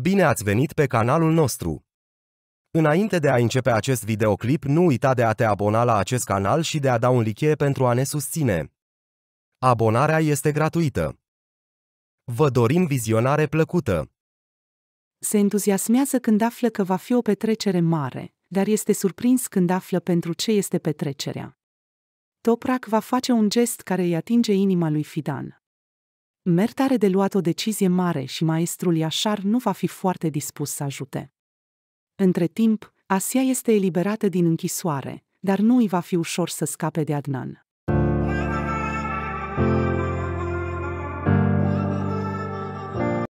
Bine ați venit pe canalul nostru! Înainte de a începe acest videoclip, nu uita de a te abona la acest canal și de a da un like pentru a ne susține. Abonarea este gratuită. Vă dorim vizionare plăcută! Se entuziasmează când află că va fi o petrecere mare, dar este surprins când află pentru ce este petrecerea. Toprak va face un gest care îi atinge inima lui Fidan. Mert are de luat o decizie mare și maestrul Iașar nu va fi foarte dispus să ajute. Între timp, Asia este eliberată din închisoare, dar nu îi va fi ușor să scape de Adnan.